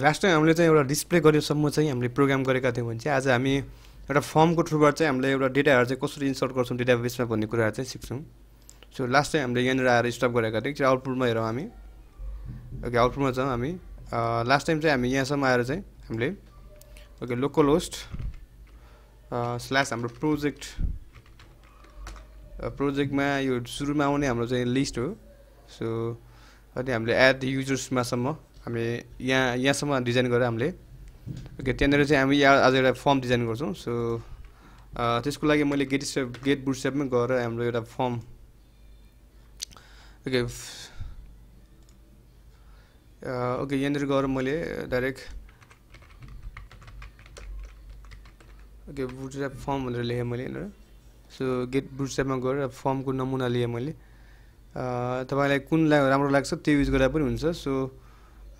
Last time हामीले चाहिँ एउटा डिस्प्ले गरेसम्म चाहिँ हामीले प्रोग्राम गरेका थियौँ भने चाहिँ आज हामी एउटा फर्मको थ्रुबाट चाहिँ हामीले एउटा डेटाहरू चाहिँ कसरी इन्सर्ट गर्छौँ डेटा बेसमा भन्ने कुराहरू चाहिँ सिक्छौँ सो लास्ट टाइम हामीले यहाँनिर आएर स्टप गरेका थियौँ चाहिँ आउटपुटमा हेरौँ हामी ओके आउटपुटमा जाउँ हामी लास्ट टाइम चाहिँ हामी यहाँसम्म आएर चाहिँ हामीले ओके लोकल होस्ट स्ल्यास हाम्रो प्रोजेक्ट प्रोजेक्टमा यो सुरुमा आउने हाम्रो चाहिँ लिस्ट हो सो अनि हामीले एट युजर्समासम्म हामीले यहाँ यहाँसम्म डिजाइन गरेर हामीले ओके त्यहाँनिर चाहिँ हामी यहाँ आज एउटा फर्म डिजाइन गर्छौँ सो त्यसको लागि मैले गेट स्टेप गेट बुट स्टेपमै गएर हाम्रो एउटा फर्म ओके ओके यहाँनिर गएर मैले direct okay boot step form भनेर लेखेँ मैले यहाँनिर सो गेट बुट स्टेपमा गएर फर्मको नमुना लिएँ मैले तपाईँलाई कुन राम्रो लाग्छ त्यो युज गरेर पनि हुन्छ सो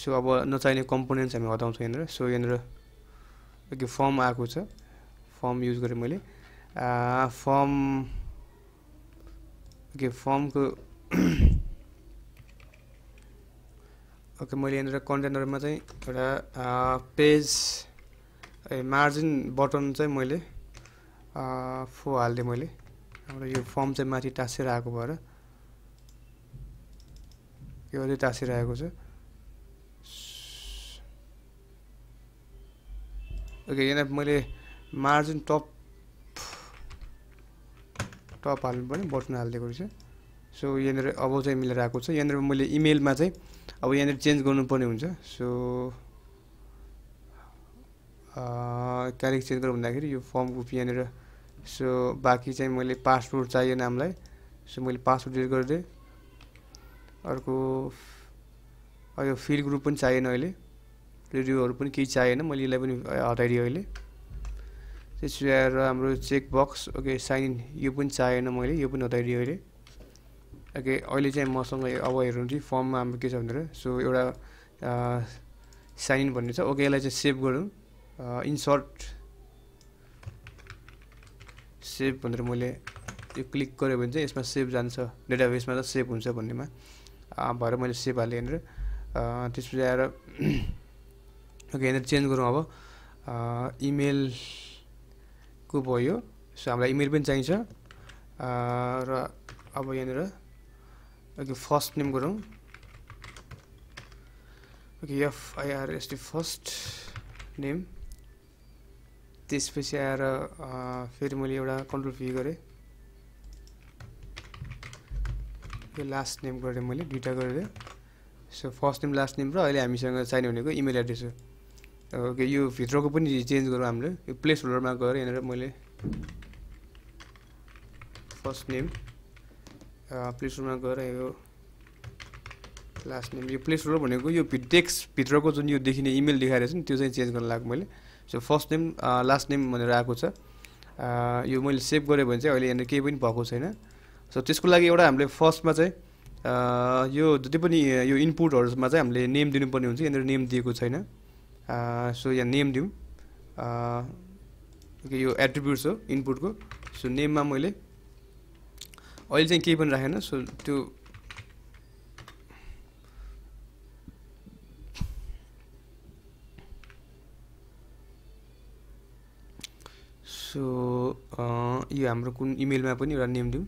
सो अब नचाहिने कम्पोनेन्ट्स हामी हटाउँछौँ यहाँनिर सो यहाँनिर ओके फर्म आएको छ फर्म युज गरेँ मैले फर्म ओके फर्मको ओके मैले यहाँनिर कन्टेनरमा चाहिँ एउटा पेज ए मार्जिन बटन चाहिँ मैले फो हालिदिएँ मैले हाम्रो यो फर्म चाहिँ माथि टाँसिएर आएको भएर यो अझै टाँसिरहेको छ ओके यहाँनिर मैले मार्जिन टप टप हाल्नु पर्ने बटन हालिदिएको रहेछ सो यहाँनिर अब चाहिँ मिलेर आएको छ यहाँनिर मैले इमेलमा चाहिँ अब यहाँनिर चेन्ज गर्नुपर्ने हुन्छ सो क्यारेक्टर चेन्ज गर्नु भन्दाखेरि यो फर्मको यहाँनिर सो बाँकी चाहिँ मैले पासवर्ड चाहियो नामलाई सो मैले पासवर्ड डिलिट गरिदिएँ अर्को यो फिल ग्रुप पनि चाहिएन अहिले रिभ्यूहरू पनि केही चाहिएन मैले यसलाई पनि हटाइदिएँ अहिले त्यस ल्याएर हाम्रो check box okay sign in यो पनि चाहिएन मैले यो पनि हटाइदिएँ अहिले ओके अहिले चाहिँ मसँग अब हेर्नु चाहिँ फर्ममा हाम्रो के छ भनेर सो एउटा साइन इन भन्ने छ ओके यसलाई चाहिँ सेभ गरौँ इन्सर्ट सेभ भनेर मैले यो क्लिक गरेँ भने चाहिँ यसमा सेभ जान्छ डेटाबेसमा त सेभ हुन्छ भन्नेमा भएर मैले सेभ हालेँ यहाँनिर त्यसपछि आएर ओके यहाँनिर चेन्ज गरौँ अब इमेलको भयो सो हामीलाई इमेल पनि चाहिन्छ र अब यहाँनिर ओके फर्स्ट नेम गरौँ ओके एफआइआरएसटी फर्स्ट नेम त्यसपछि आएर फेरि मैले एउटा कन्ट्रोल फी गरेँ यो लास्ट नेम गरेँ मैले दुइटा गरेँ so first name last name र अहिले हामीसँग चाहिने भनेको इमेल एड्रेस हो तपाईँको यो भित्रको पनि चेन्ज गरौँ हामीले यो प्लेस होल्डरमा गएर यहाँनिर मैले फर्स्ट नेम प्लेस होल्डरमा गएर यो लास्ट नेम यो प्लेस होल्डर भनेको यो भित्रको जुन यो देखिने इमेल देखाइरहेको छ नि त्यो चाहिँ चेन्ज गर्न लाग्यो मैले so first name last name भनेर आएको छ यो मैले सेभ गरेँ भने चाहिँ अहिले यहाँनिर केही पनि भएको छैन सो त्यसको लागि एउटा हामीले फर्स्टमा चाहिँ यो जति पनि यो इनपुटहरूमा चाहिँ हामीले नेम दिनुपर्ने हुन्छ यहाँनिर नेम दिएको छैन सो यहाँ नेम दिउँ के यो एट्रिब्युट्स हो इनपुटको सो नेममा मैले अहिले चाहिँ केही पनि राखेन सो त्यो सो uh, यो हाम्रो कुन इमेलमा पनि एउटा नेम दिउँ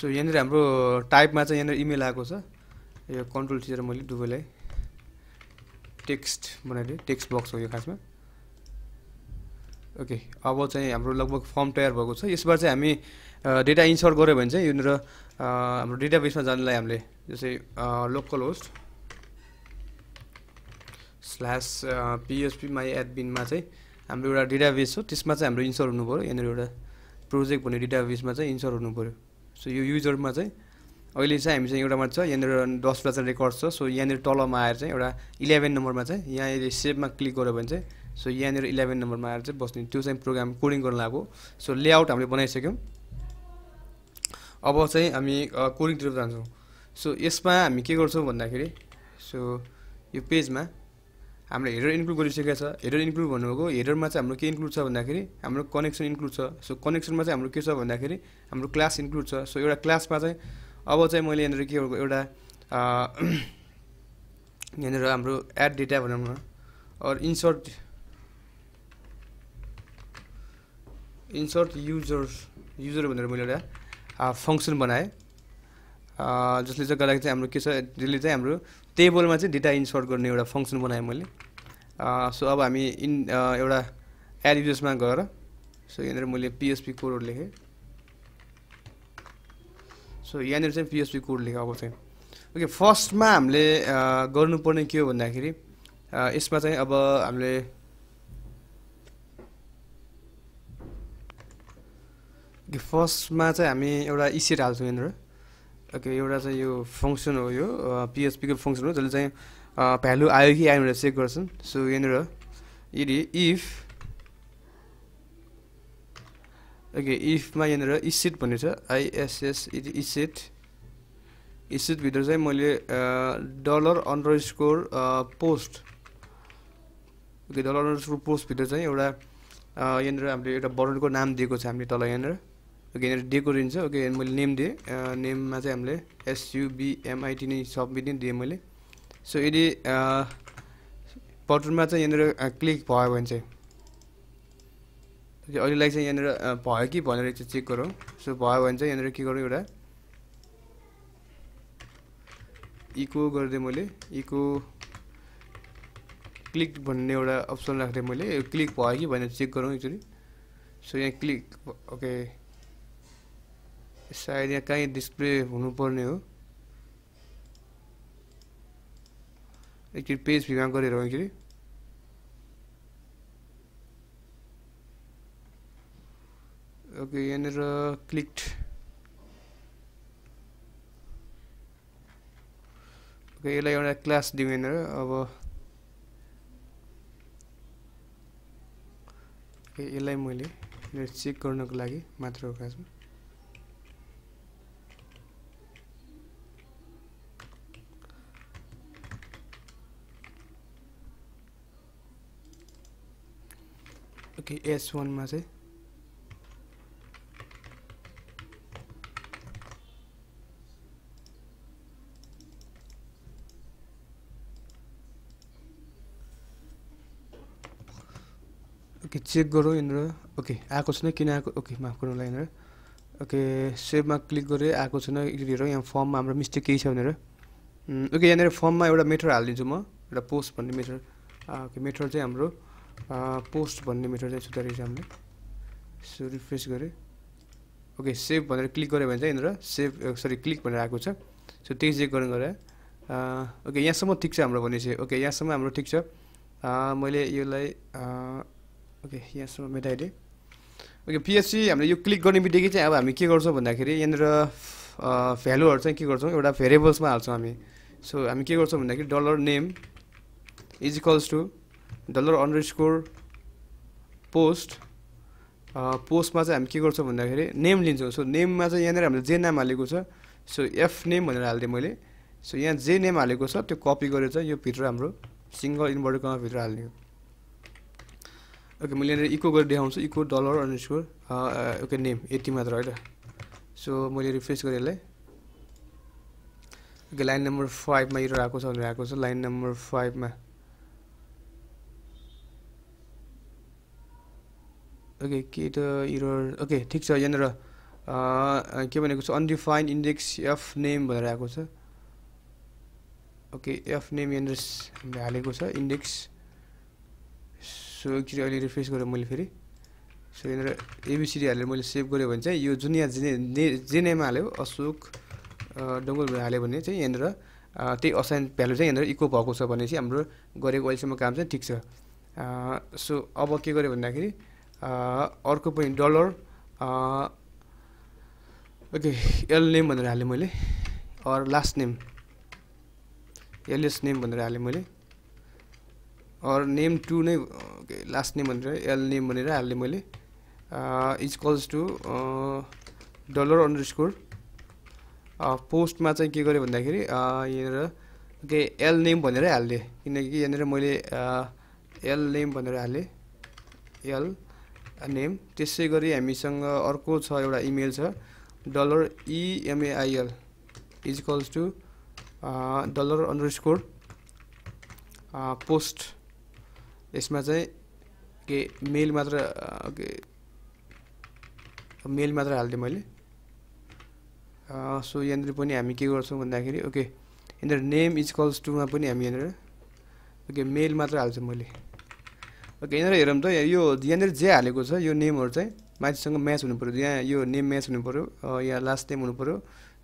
सो यहाँनिर हाम्रो टाइपमा चाहिँ यहाँनिर इमेल आएको छ यो कन्ट्रोल थिएर मैले दुवैलाई टेक्स्ट बनाइदिएँ टेक्स्ट बक्स हो यो खासमा ओके अब चाहिँ हाम्रो लगभग फर्म तयार भएको छ यसबाट चाहिँ हामी डेटा इन्सर्ट गऱ्यो भने चाहिँ यहाँनिर हाम्रो डेटा बेसमा जानलाई हामीले जस्तै local host slash PHP my एडबिनमा चाहिँ हाम्रो एउटा डेटाबेस हो त्यसमा चाहिँ हाम्रो इन्सर्ट हुनु पऱ्यो यहाँनिर एउटा प्रोजेक्ट भन्ने डेटाबेसमा चाहिँ इन्सर्ट हुनु पऱ्यो सो यो युजरमा चाहिँ अहिले चाहिँ हामीसँग एउटामा छ यहाँनिर दसवटा चाहिँ रेकर्ड छ सो यहाँनिर तलमा आएर चाहिँ एउटा इलेभेन नम्बरमा चाहिँ यहाँ सेभमा क्लिक गऱ्यो भने चाहिँ सो यहाँनिर इलेभेन नम्बरमा आएर चाहिँ बस्ने त्यो चाहिँ प्रोग्राम कोडिङ गर्न लागेको सो लेआउट हामीले बनाइसक्यौँ अब चाहिँ हामी कोडिङतिर जान्छौँ सो यसमा हामी के गर्छौँ भन्दाखेरि सो यो पेजमा हाम्रो हेडर इन्क्लुड गरिसकेको छ हेडर इन्क्लुड भन्नुभएको हेडरमा चाहिँ हाम्रो के इन्क्लुड छ भन्दाखेरि हाम्रो कनेक्सन इन्क्लुड छ सो कनेक्सनमा चाहिँ हाम्रो के छ भन्दाखेरि हाम्रो क्लास इन्क्लुड छ सो एउटा क्लासमा चाहिँ अब चाहिँ मैले यहाँनिर के एउटा यहाँनिर हाम्रो एड डेटा भनौँ न अरू इन्सर्ट इन्सर्ट युजर्स युजर भनेर मैले एउटा फङ्सन बनाएँ जसले चाहिँ गर्दाखेरि चाहिँ हाम्रो के छ जसले चाहिँ हाम्रो टेबलमा चाहिँ डेटा इन्सर्ट गर्ने एउटा फङ्सन बनाएँ मैले सो अब हामी इन एउटा एड युजर्समा गएर सो यहाँनिर मैले पिएचपी कोड लेखेँ सो यहाँनिर चाहिँ पिएचपी कोड लेखेँ अब चाहिँ ओके फर्स्टमा हामीले गर्नुपर्ने के हो भन्दाखेरि यसमा चाहिँ अब हामीले फर्स्टमा चाहिँ हामी एउटा इसेट हाल्छौँ यहाँनिर ओके एउटा चाहिँ यो फङ्सन हो यो पिएचपीको फङ्सन हो जसले चाहिँ भ्यालु आयो कि आयो भनेर चेक गर्छन् सो यहाँनिर यदि इफ ओके इफमा यहाँनिर इसिट भन्ने छ आइएसएस यदि इसिट इसिटभित्र चाहिँ मैले dollar underscore post okay dollar underscore पोस्टभित्र चाहिँ एउटा यहाँनिर हामीले एउटा बटनको नाम दिएको छ हामीले तल यहाँनिर ओके यहाँनिर डेको रेन्ज छ ओके मैले नेम दिएँ नेममा चाहिँ हामीले एसयुबिएमआइटी नै सबमिट नै दिएँ मैले सो यदि बटनमा चाहिँ यहाँनिर क्लिक भयो भने चाहिँ अहिलेलाई चाहिँ यहाँनिर भयो कि भनेर चाहिँ चेक गरौँ सो भयो भने चाहिँ यहाँनिर के गरौँ एउटा इको गरिदिएँ मैले इको क्लिक भन्ने एउटा अप्सन राखिदिएँ मैले क्लिक भयो कि भनेर चेक गरौँ एक्चुली सो यहाँ क्लिक ओके सायद यहाँ कहीँ डिस्प्ले हुनुपर्ने हो एकचोटि पेज भ्यूमा गरेर हो एकचोटि ओके यहाँनिर क्लिक्ड ओके यसलाई एउटा क्लास दिउँ यहाँनिर अब यसलाई मैले चेक गर्नको लागि मात्र हो खासमा कि एस वानमा चाहिँ ओके चेक गरौँ यहाँनिर ओके आएको छैन किन आएको ओके माफ गर्नुलाई यहाँनिर ओके सेभमा क्लिक गरेँ आएको छैन हेरौँ यहाँ फर्ममा हाम्रो मिस्टेक केही छ भनेर ओके यहाँनिर फर्ममा एउटा मेथड हालिदिन्छु म एउटा पोस्ट भन्ने मेथड ओके मेथड चाहिँ हाम्रो पोस्ट भन्ने चाहिँ सुधारेको छ हामीले सो रिफ्रेस गरेँ ओके सेभ भनेर क्लिक गऱ्यो भने चाहिँ यहाँनिर सेभ सरी क्लिक भनेर आएको छ सो त्यही चेक गर्नु गरेर ओके यहाँसम्म ठिक छ हाम्रो भनेपछि ओके यहाँसम्म हाम्रो ठिक छ मैले यसलाई ओके यहाँसम्म मेटाइदिएँ ओके पिएचसी हामीले यो क्लिक गर्ने बित्तिकै चाहिँ अब हामी के गर्छौँ भन्दाखेरि यहाँनिर भ्यालुहरू चाहिँ के गर्छौँ एउटा भेरिएबल्समा हाल्छौँ हामी सो हामी के गर्छौँ भन्दाखेरि dollar name is equals to dollar underscore post पोस्टमा चाहिँ हामी के गर्छौँ भन्दाखेरि नेम लिन्छौँ सो नेममा चाहिँ यहाँनिर हामीले जे नाम हालेको छ सो एफ नेम भनेर हालिदिएँ मैले सो यहाँ जे नेम हालेको छ त्यो कपी गरेर चाहिँ यो भित्र हाम्रो सिङ्गल इन्भर्टर कमाभित्र हाल्ने हो ओके मैले यहाँनिर इको गरेर देखाउँछु echo dollar underscore okay name यति मात्र होइन सो मैले रिफ्रेस गरेँ यसलाई ओके लाइन नम्बर फाइभमा इरर आएको छ भनेर आएको छ लाइन नम्बर फाइभमा ओके के त इरर ओके ठिक छ यहाँनिर के भनेको छ अनडिफाइन्ड इन्डेक्स एफ नेम भनेर आएको छ ओके एफ नेम यहाँनिर हामीले हालेको छ इन्डेक्स सो एकचोटि अहिले रिफ्रेस गरेँ मैले फेरि सो यहाँनिर एबिसिडी हालेर मैले सेभ गरेँ भने चाहिँ यो जुन यहाँ जे जे नेम हाल्यो अशोक डबल हाल्यो भने चाहिँ यहाँनिर त्यही असाइन भ्यालु चाहिँ यहाँनिर इको भएको छ भने चाहिँ हाम्रो गरेको अहिलेसम्म काम चाहिँ ठिक छ सो अब के गर्यो भन्दाखेरि अर्को पनि डलर ओके एल नेम भनेर हालेँ मैले अर लास्ट नेम एलएस नेम भनेर हालेँ मैले अर नेम टु नै ओके लास्ट नेम भनेर एल नेम भनेर हालेँ मैले is equals to dollar underscore पोस्टमा चाहिँ के गरेँ भन्दाखेरि यहाँनिर ओके एल नेम भनेरै हालिदिएँ किनकि यहाँनिर मैले एल नेम भनेर हालेँ एल नेम त्यसै गरी हामीसँग अर्को छ एउटा इमेल छ dollar EMAIL is equals to dollar underscore post यसमा चाहिँ के मेल मात्र के मेल मात्र हालिदिएँ मैले सो यहाँनिर पनि हामी के गर्छौँ भन्दाखेरि ओके यहाँनिर नेम इज कल्स टुमा पनि हामी यहाँनिर ओके मेल मात्र हाल्छौँ मैले ओके यहाँनिर हेरौँ त यो यहाँनिर जे हालेको छ यो नेमहरू चाहिँ माथिसँग म्याच पऱ्यो यहाँ यो नेम म्याच हुनु पऱ्यो यहाँ लास्ट नेम हुनु पऱ्यो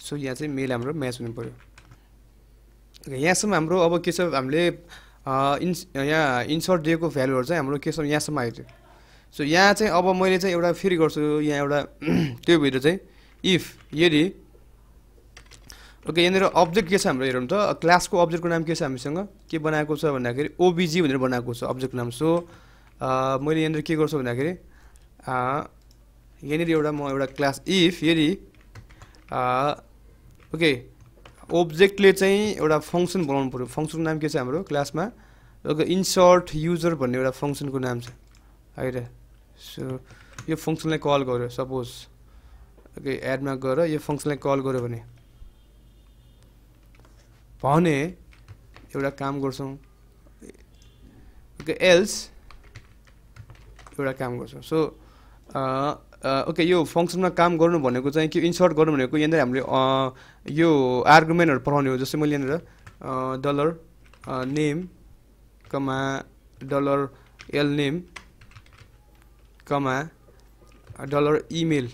सो यहाँ चाहिँ मेल हाम्रो म्याच पऱ्यो यहाँसम्म हाम्रो अब के छ हामीले इन्स यहाँ इन्सर्ट डेको भ्यालुहरू चाहिँ हाम्रो के छ यहाँसम्म आएको थियो सो यहाँ चाहिँ अब मैले चाहिँ एउटा फेरि गर्छु यहाँ एउटा त्यो भित्र चाहिँ इफ यदि ओके यहाँनिर अब्जेक्ट के छ हाम्रो हेरौँ त क्लासको अब्जेक्टको नाम के छ हामीसँग के बनाएको छ भन्दाखेरि ओबिजी भनेर बनाएको छ अब्जेक्टको नाम सो मैले यहाँनिर के गर्छु भन्दाखेरि यहाँनिर एउटा म एउटा क्लास इफ यदि ओके ओब्जेक्टले चाहिँ एउटा फङ्सन बनाउनु पऱ्यो फङ्सनको नाम के छ हाम्रो क्लासमा ओके इन्सर्ट युजर भन्ने एउटा फङ्सनको नाम छ है र सो यो फङ्सनलाई कल गर्यो सपोज ओके एडमा गएर यो फङ्सनलाई कल गर्यो भने भने एउटा काम गर्छौँ ओके एल्स एउटा काम गर्छ सो ओके यो फङ्सनमा काम गर्नु भनेको चाहिँ के इन्सर्ट गर्नु भनेको यहाँनिर हामीले यो आर्गुमेन्टहरू पठाउने हो जस्तै मैले यहाँनिर dollar name comma dollar L name comma dollar email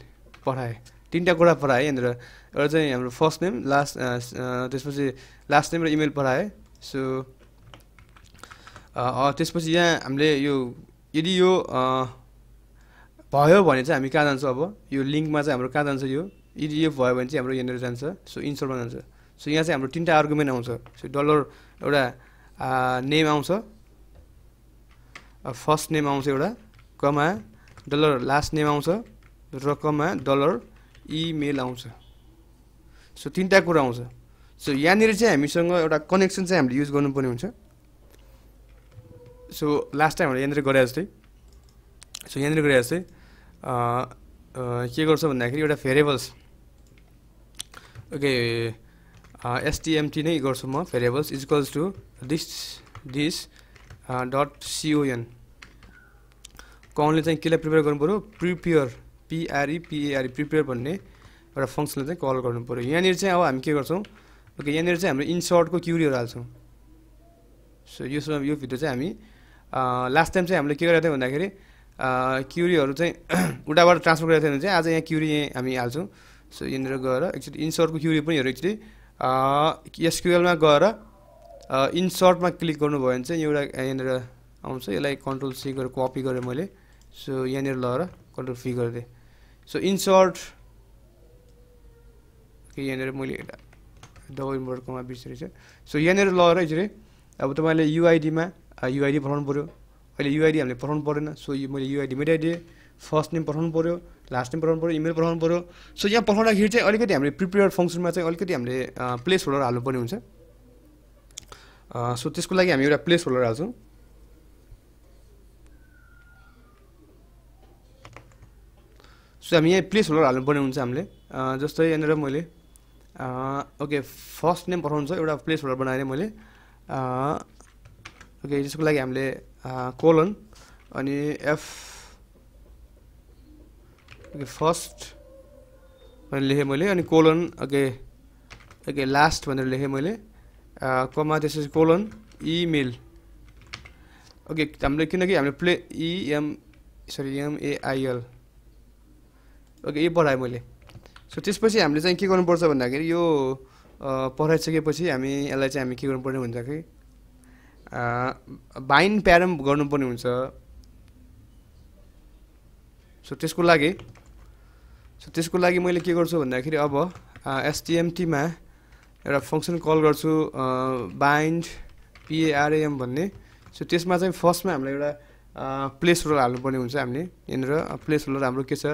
पठाएँ तिनवटा कुरा पठाएँ यहाँनिर एउटा चाहिँ हाम्रो फर्स्ट नेम लास्ट त्यसपछि लास्ट नेम र इमेल पठाएँ सो त्यसपछि यहाँ हामीले यो यदि यो भयो भने चाहिँ हामी कहाँ जान्छौँ अब यो लिङ्कमा चाहिँ हाम्रो कहाँ जान्छ यो यदि यो भयो भने चाहिँ हाम्रो यहाँनिर जान्छ सो इन्सर्टमा जान्छ सो यहाँ चाहिँ हाम्रो तिनवटा आर्गुमेन्ट आउँछ सो डलर एउटा नेम आउँछ फर्स्ट नेम आउँछ एउटा कमा डलर लास्ट नेम आउँछ र कमा डलर इमेल आउँछ सो तिनवटा कुरा आउँछ सो यहाँनिर चाहिँ हामीसँग एउटा कनेक्सन चाहिँ हामीले युज गर्नुपर्ने हुन्छ सो लास्ट टाइम हामीले यहाँनिर गरे जस्तै सो यहाँनिर गरे जस्तै के गर्छ भन्दाखेरि एउटा भेरिएबल्स ओके एसटिएमटी नै गर्छु म variables equals to this this dot CON कलले चाहिँ केलाई प्रिपेयर गर्नुपऱ्यो प्रिपेयर पिआरई पिएआरई प्रिपेयर भन्ने एउटा फङ्सनलाई चाहिँ कल गर्नु पऱ्यो यहाँनिर चाहिँ अब हामी के गर्छौँ ओके यहाँनिर चाहिँ हाम्रो इन्सर्टको क्युरीहरू हाल्छौँ सो यो यो भिडियो चाहिँ हामी लास्ट टाइम चाहिँ हामीले के गरेको थियौँ भन्दाखेरि क्युरीहरू चाहिँ उटाबाट ट्रान्सफर गरेको थियौँ भने चाहिँ आज यहाँ क्युरी हामी हाल्छौँ सो यहाँनिर गएर एक्चुली इन्सर्टको क्युरी पनि हेरौँ एक्चुली एसक्युएलमा गएर इन्सर्टमा क्लिक गर्नुभयो भने चाहिँ एउटा यहाँनिर आउँछ यसलाई कन्ट्रोल सी गरेर कपी गरेँ मैले सो यहाँनिर लगाएर कन्ट्रोल फी गरिदिएँ सो इन्सर्ट यहाँनिर मैले डबल इन्भर्टकोमा बिर्सिरहेको छु सो यहाँनिर लगेर यसरी अब तपाईँले युआइडीमा युआइडी पठाउनु पऱ्यो अहिले युआइडी हामीले पठाउनु परेन सो यो मैले युआइडी मेटाइदिएँ फर्स्ट नेम पठाउनु पऱ्यो लास्ट नेम पठाउनु पऱ्यो इमेल पठाउनु पऱ्यो सो यहाँ पठाउँदाखेरि चाहिँ अलिकति हामीले प्रिपेयर फङ्सनमा चाहिँ अलिकति हामीले प्लेस होल्डर हाल्नुपर्ने हुन्छ सो त्यसको लागि हामी एउटा प्लेस होल्डर हाल्छौँ सो हामी यहाँ प्लेस होल्डर हाल्नुपर्ने हुन्छ हामीले जस्तै यहाँनिर मैले ओके फर्स्ट नेम पठाउनु छ एउटा प्लेस होल्डर बनाएर मैले ओके त्यसको लागि हामीले कोलन अनि एफ ओके फर्स्ट भनेर लेखेँ मैले अनि कोलन ओके ओके लास्ट भनेर लेखेँ मैले कमा त्यसपछि कोलन इमेल ओके हामीले किनकि हामीले play EM sorry MAIL okay यो पढाएँ मैले सो त्यसपछि हामीले चाहिँ के गर्नुपर्छ भन्दाखेरि यो पढाइसकेपछि हामी यसलाई चाहिँ हामी के गर्नुपर्ने भन्दाखेरि बाइन प्यारम गर्नुपर्ने हुन्छ सो त्यसको लागि सो त्यसको लागि मैले के गर्छु भन्दाखेरि अब एसटिएमटीमा एउटा फङ्सन कल गर्छु बाइन्ड पिएआरएएम भन्ने सो त्यसमा चाहिँ फर्स्टमा हामीलाई एउटा प्लेस होल्डर हाल्नुपर्ने हुन्छ हामीले यहाँनिर प्लेस होल्डर हाम्रो के छ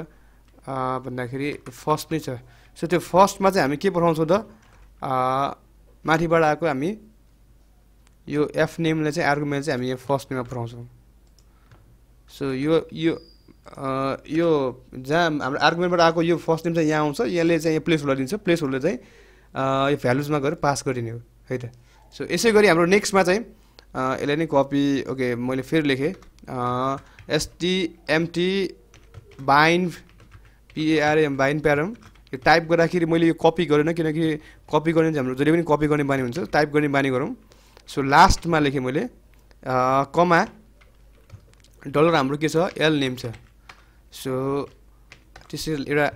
भन्दाखेरि फर्स्ट नै छ सो त्यो फर्स्टमा चाहिँ हामी के पठाउँछौँ त माथिबाट आएको हामी यो एफ नेमलाई चाहिँ आर्गुमेन्ट चाहिँ हामी यहाँ फर्स्ट नेममा पुऱ्याउँछौँ सो यो यो यो जहाँ हाम्रो आर्गुमेन्टबाट आएको यो फर्स्ट नेम चाहिँ यहाँ आउँछ यसले चाहिँ यहाँ प्लेस होल्डर दिन्छ प्लेस होल्डर चाहिँ यो भ्यालुजमा गएर पास गरिने हो है त सो यसै गरी हाम्रो नेक्स्टमा चाहिँ यसलाई नै कपी ओके मैले फेरि लेखेँ एसटिएमटी बाइन पिएआरएम बाइन प्यारम यो टाइप गर्दाखेरि मैले यो कपी गरेन किनकि कपी गर्ने हाम्रो जहिले पनि कपी गर्ने बानी हुन्छ टाइप गर्ने बानी गरौँ सो लास्टमा लेखेँ मैले कमा डलर हाम्रो के छ एल नेम छ सो त्यसरी एउटा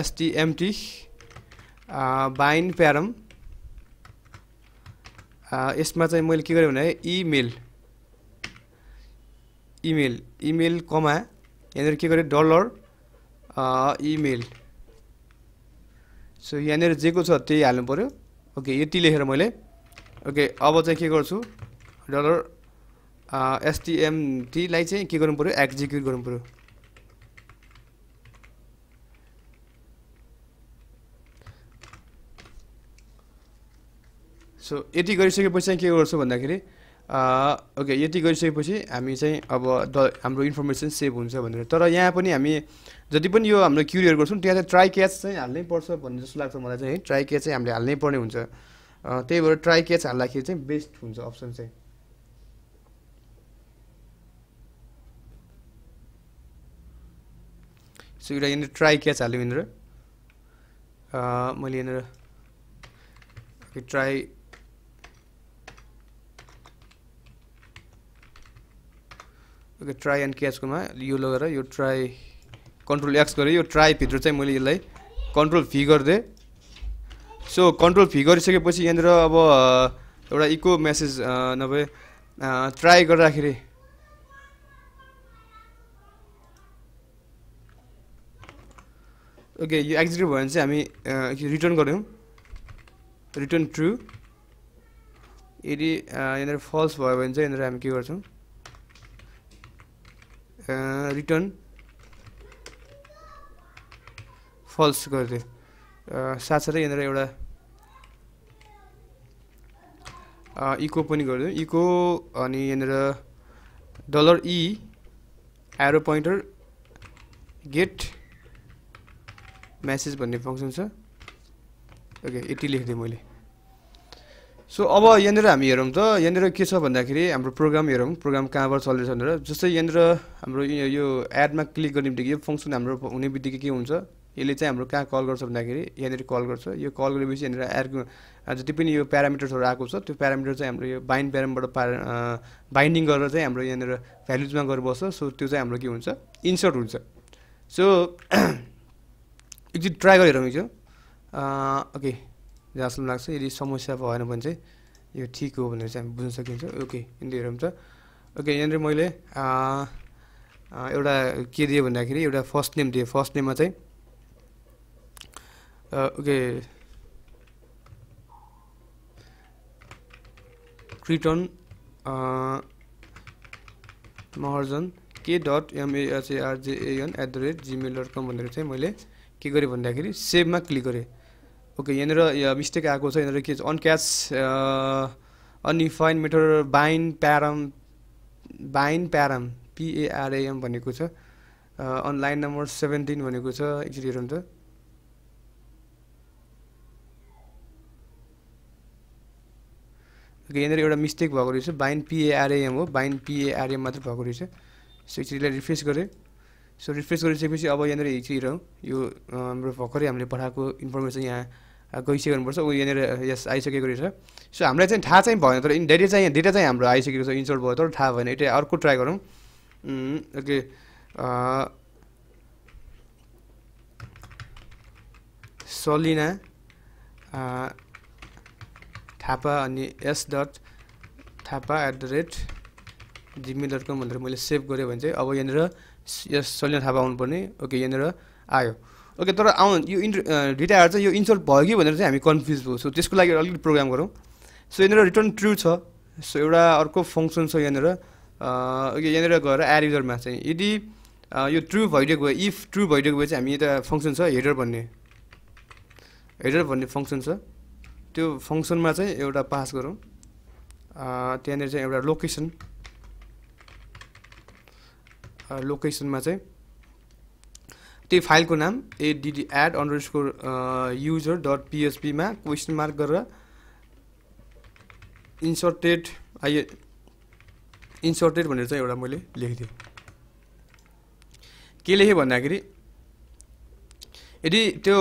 एसटिएमटी बाइन प्यारम यसमा चाहिँ मैले के गरेँ भने इमेल इमेल इमेल कमा यहाँनिर के गरेँ डलर इमेल सो यहाँनिर जे छ त्यही हाल्नु पऱ्यो ओके यति लेखेर मैले ओके अब चाहिँ के गर्छु डलर एसटिएमटीलाई चाहिँ के गर्नु पऱ्यो एक्जिक्युट गर्नु पऱ्यो सो यति गरिसकेपछि चाहिँ के गर्छु भन्दाखेरि ओके यति गरिसकेपछि हामी चाहिँ अब हाम्रो इन्फर्मेसन सेभ हुन्छ भनेर तर यहाँ पनि हामी जति पनि यो हाम्रो क्युरियर गर्छौँ त्यहाँ चाहिँ ट्राई क्याच चाहिँ हाल्नै पर्छ भन्ने जस्तो लाग्छ मलाई चाहिँ है ट्राई क्याच चाहिँ हामीले हाल्नै पर्ने हुन्छ त्यही भएर ट्राई क्याच हाल्दाखेरि चाहिँ बेस्ट हुन्छ अप्सन चाहिँ सो एउटा यहाँनिर ट्राई क्याच हाल्यो यहाँनिर मैले यहाँनिर ट्राई ओके ट्राई एन्ड क्याचकोमा यो लगेर यो ट्राई कन्ट्रोल एक्स गरेँ यो ट्राईभित्र चाहिँ मैले यसलाई कन्ट्रोल फी गरिदिएँ सो कन्ट्रोल फी गरिसकेपछि यहाँनिर अब एउटा इको मेसेज नभए ट्राई गर्दाखेरि ओके यो एक्जिक्युट भयो भने चाहिँ हामी रिटर्न गऱ्यौँ रिटर्न ट्रु यदि यहाँनिर फल्स भयो भने चाहिँ यहाँनिर हामी के गर्छौँ रिटर्न फल्स गरिदियो साथसाथै यहाँनिर एउटा इको पनि गरिदिउँ इको अनि यहाँनिर dollar e arrow pointer get message भन्ने फङ्सन छ ओके यति लेखिदिएँ मैले सो अब यहाँनिर हामी हेरौँ त यहाँनिर के छ भन्दाखेरि हाम्रो प्रोग्राम हेरौँ प्रोग्राम कहाँबाट छ भनेर जस्तै यहाँनिर हाम्रो यो एडमा क्लिक गर्ने बित्तिकै यो फङ्सन हाम्रो हुने बित्तिकै के हुन्छ यसले चाहिँ हाम्रो कहाँ कल गर्छ भन्दाखेरि यहाँनिर कल गर्छ यो कल गरेपछि यहाँनिर एर्को जति पनि यो प्यारामिटर्सहरू आएको छ त्यो प्यारामिटर चाहिँ हाम्रो यो बाइन्ड प्यारामबाट पार बाइन्डिङ गरेर चाहिँ हाम्रो यहाँनिर भ्यालुजमा गरेर बस्छ सो त्यो चाहिँ हाम्रो के हुन्छ इन्सर्ट हुन्छ सो एकचोटि ट्राई गरेर हुन्छ ओके जहाँसम्म लाग्छ यदि समस्या भएन भने चाहिँ यो ठिक हो भनेर चाहिँ हामी बुझ्न सकिन्छ ओके यहाँनिर हुन्छ ओके यहाँनिर मैले एउटा के दिएँ भन्दाखेरि एउटा फर्स्ट नेम दिएँ फर्स्ट नेममा चाहिँ Uh, okay. Creton uh, Maharjan के dot एमएएचएआरजेएन at the rate Gmail dot com भनेर चाहिँ मैले के गरेँ भन्दाखेरि सेभमा क्लिक गरेँ ओके यहाँनिर मिस्टेक आएको छ यहाँनिर के छ अनक्याच अनडिफाइन मेटर बाइन प्याराम बाइन प्याराम पिएआरएएम भनेको छ अनलाइन नम्बर सेभेन्टिन भनेको छ एकचोटि त यहाँनिर एउटा मिस्टेक भएको रहेछ बाइन पिएआरएएम हो बाइन पिएआरएम मात्र भएको रहेछ सो यसरी रिफ्रेस गरेँ सो रिफ्रेस गरिसकेपछि अब यहाँनिर हिचेर यो हाम्रो भर्खरै हामीले पठाएको इन्फर्मेसन यहाँ गइसकेको पर्छ ऊ यहाँनिर यस आइसकेको रहेछ सो हामीलाई चाहिँ थाहा चाहिँ भएन तर डेटा चाहिँ डेटा चाहिँ हाम्रो आइसकेको छ इन्सर्ट भयो तर थाहा भएन एउटा अर्को ट्राई गरौँ ओके सलिना थापा अनि S dot Thapa at the rate Gmail dot com भनेर मैले सेभ गरेँ भने चाहिँ अब यहाँनिर यस सलिना थापा आउनुपर्ने ओके यहाँनिर आयो ओके तर आउनु यो इन्टर डेटा चाहिँ यो इन्सल्ट भयो कि भनेर चाहिँ हामी कन्फ्युज भयो सो त्यसको लागि अलिकति प्रोग्राम गरौँ सो यहाँनिर रिटर्न ट्रु छ सो एउटा अर्को फङ्सन छ यहाँनिर ओके यहाँनिर गएर एड युजरमा चाहिँ यदि यो ट्रु भइदिएको भए इफ ट्रु भइदिएको भए चाहिँ हामी यता फङ्सन छ हेडर भन्ने हेडर भन्ने फङ्सन छ त्यो फङ्सनमा चाहिँ एउटा पास गरौँ त्यहाँनिर चाहिँ एउटा लोकेसन लोकेसनमा चाहिँ त्यही फाइलको नाम एडिडी add underscore user dot पिएचपीमा क्वेसन मार्क गरेर इन्सर्टेड आइए इन्सर्टेड भनेर चाहिँ एउटा मैले लेखिदिएँ के लेखेँ भन्दाखेरि यदि त्यो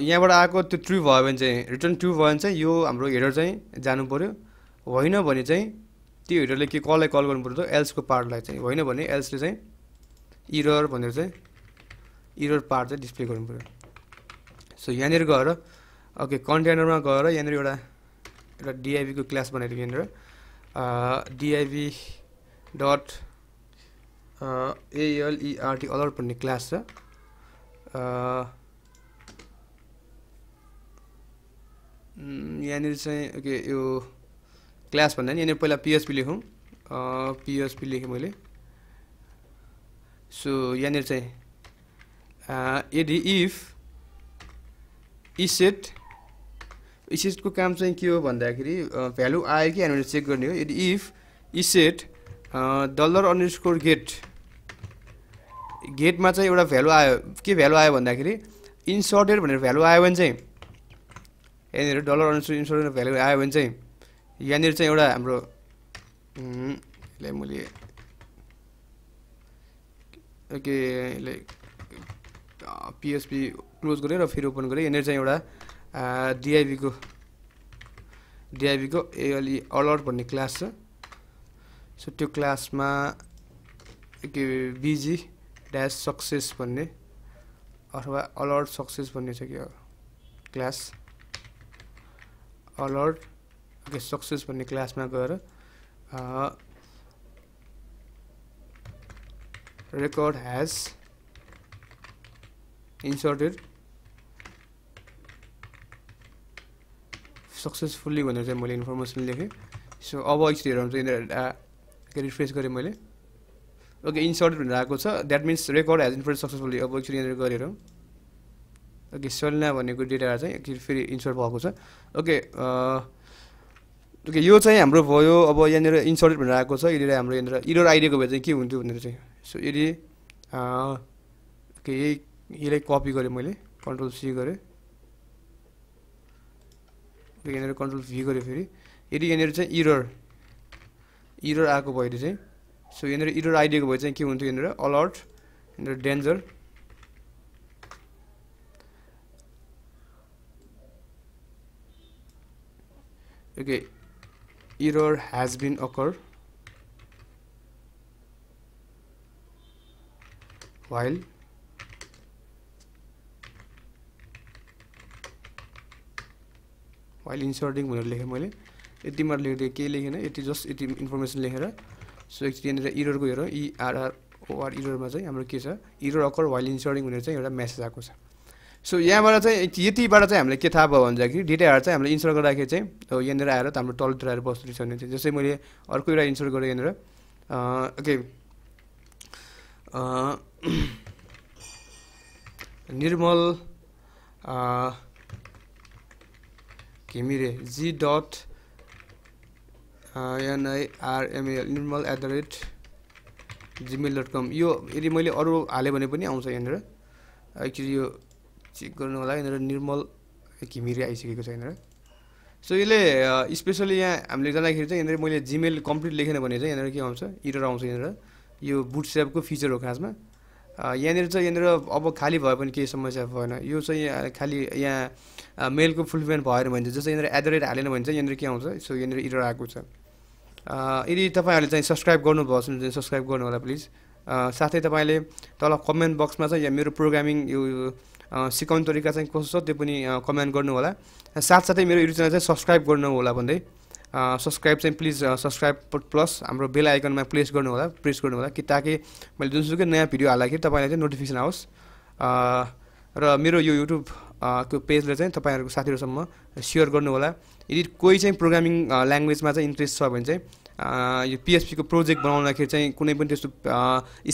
यहाँबाट आएको त्यो ट्रु भयो भने चाहिँ रिटर्न ट्रु भयो भने चाहिँ यो हाम्रो हेडर चाहिँ जानु पऱ्यो होइन भने चाहिँ त्यो हेडरले के कसलाई कल गर्नु पऱ्यो एल्सको पार्टलाई चाहिँ होइन भने एल्सले चाहिँ इरर भनेर चाहिँ इरर पार्ट चाहिँ डिस्प्ले गर्नु पऱ्यो सो यहाँनिर गएर ओके कन्टेनरमा गएर यहाँनिर एउटा एउटा डिआइबीको क्लास बनाइदियो यहाँनिर डिआइबी डट एएलइआरटी अलर्ट भन्ने क्लास छ यहाँनिर चाहिँ ओके यो क्लास भन्दा नि यहाँनिर पहिला पिएचपी लेखौँ पिएचपी लेखेँ मैले सो यहाँनिर चाहिँ यदि इफ इसेट इसेटको काम चाहिँ के हो भन्दाखेरि भ्यालु आयो कि हामीले चेक गर्ने हो यदि if isset dollar underscore get गेटमा चाहिँ एउटा भ्यालु आयो के भ्यालु आयो भन्दाखेरि इन्सर्टेड भनेर भ्यालु आयो भने चाहिँ यहाँनिर डलर अनुसार इन्सर्टेड भ्यालु आयो भने चाहिँ यहाँनिर चाहिँ एउटा हाम्रो यसलाई मैले ओके यसलाई पिएसपी क्लोज गरेँ र फेरि ओपन गरेँ यहाँनिर चाहिँ एउटा डिआइबीको डिआइबीको ए अलि अलर्ट भन्ने क्लास छ सो त्यो क्लासमा के बिजी ड्यास सक्सेस भन्ने अथवा अलर्ट सक्सेस भन्ने छ क्या क्लास अलर्ट ओके सक्सेस भन्ने क्लासमा गएर रेकर्ड ह्याज इन्सर्टेड सक्सेसफुल्ली भनेर चाहिँ मैले इन्फर्मेसन लेखेँ सो अब एकचोटि हेराउँछु यिनीहरू रिफ्रेस गरेँ मैले ओके इन्सर्ट भनेर आएको छ that means record has inserted successfully अब एकचोटि यहाँनिर गरेर ओके सलिना भनेको डेटा चाहिँ एकचोटि फेरि इन्सर्ट भएको छ ओके ओके यो चाहिँ हाम्रो भयो अब यहाँनिर इन्सर्ट भनेर आएको छ यदि हाम्रो यहाँनिर इरर आइडियाको भए चाहिँ के हुन्थ्यो भनेर चाहिँ सो यदि ओके यही यसलाई कपी गरेँ मैले कन्ट्रोल सी गरेँ यहाँनिर कन्ट्रोल भी गरेँ फेरि यदि यहाँनिर चाहिँ इरर इरर आएको भएर चाहिँ सो यहाँनिर इरर आइदिएको भए के अलर्ट यहाँनिर danger okay error has been occur while while inserting लेखे मैं ये मैं लेखे के लेखेन ये जस्ट ये इन्फर्मेसन लेखे सो एक्चुली यहाँनिर इरोरको हेरौँ इआरआर ओआर इरोरमा चाहिँ हाम्रो के छ इरो अकर वाइल इन्सरिङ भनेर चाहिँ एउटा मेसेज आएको छ सो यहाँबाट चाहिँ यतिबाट चाहिँ हामीलाई के थाहा भयो भन्दाखेरि डेटाहरू चाहिँ हामीले इन्सर्ट गर्दाखेरि चाहिँ यहाँनिर आएर त हाम्रो टलतिर आएर बस्दो रहेछ भने चाहिँ जस्तै मैले अर्को एउटा इन्सर्ट गरेँ यहाँनिर okay Nirmal Ghimire G dot N I R M L Nirmal at the rate Gmail dot com यो यदि मैले अरू हालेँ भने पनि आउँछ यहाँनिर एक्चुली यो चेक गर्नु होला यहाँनिर निर्मल घिमिरे आइसकेको छ यहाँनिर सो यसले स्पेसली यहाँ हामीले जाँदाखेरि चाहिँ यहाँनिर मैले जिमेल कम्प्लिट लेखेन भने चाहिँ यहाँनिर के आउँछ इरर आउँछ यहाँनिर यो बुट स्यापको फिचर हो खासमा यहाँनिर चाहिँ यहाँनिर अब खाली भए पनि केही समस्या भएन यो चाहिँ खालि यहाँ मेलको फुलफिलमेन्ट भएन भने चाहिँ जस्तै यहाँनिर एट द रेट हालेन भने चाहिँ यहाँनिर के आउँछ सो यहाँनिर इरर आएको छ यदि तपाईँहरूले चाहिँ सब्सक्राइब गर्नुभयो भने सब्सक्राइब गर्नु होला प्लिज साथै तपाईँले तल कमेन्ट बक्समा चाहिँ या मेरो प्रोग्रामिङ यो सिकाउने तरिका चाहिँ कस्तो छ त्यो पनि कमेन्ट गर्नु होला साथसाथै मेरो युट्युब च्यानल चाहिँ सब्सक्राइब गर्नु होला भन्दै सब्सक्राइब चाहिँ प्लिज सब्सक्राइब प्लस हाम्रो बेल आइकनमा प्लेस गर्नु होला प्रेस गर्नु होला कि ताकि मैले जुनसुकै नयाँ भिडियो हाल्दाखेरि तपाईँलाई चाहिँ नोटिफिकेसन आओस् र मेरो यो युट्युबको पेजले चाहिँ तपाईँहरूको साथीहरूसम्म सेयर होला यदि कोही चाहिँ प्रोग्रामिङ ल्याङ्ग्वेजमा चाहिँ इन्ट्रेस्ट छ भने चाहिँ यो पिएचपीको प्रोजेक्ट बनाउँदाखेरि चाहिँ कुनै पनि त्यस्तो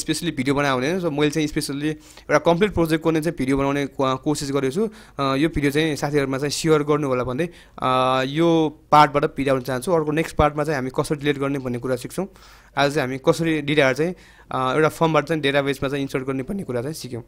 स्पेसली भिडियो बनायो हुँदैन सो मैले चाहिँ स्पेसल्ली एउटा कम्प्लिट प्रोजेक्टको नै चाहिँ भिडियो बनाउने कोसिस गरेको छु यो भिडियो चाहिँ साथीहरूमा चाहिँ सेयर गर्नु होला भन्दै यो पार्टबाट आउन चाहन्छु अर्को नेक्स्ट पार्टमा चाहिँ हामी कसरी डिलिट गर्ने भन्ने कुरा सिक्छौँ आज चाहिँ हामी कसरी डिटाहरू चाहिँ एउटा फर्मबाट चाहिँ डेटाबेजमा चाहिँ इन्सर्ट गर्ने भन्ने कुरा चाहिँ सिक्यौँ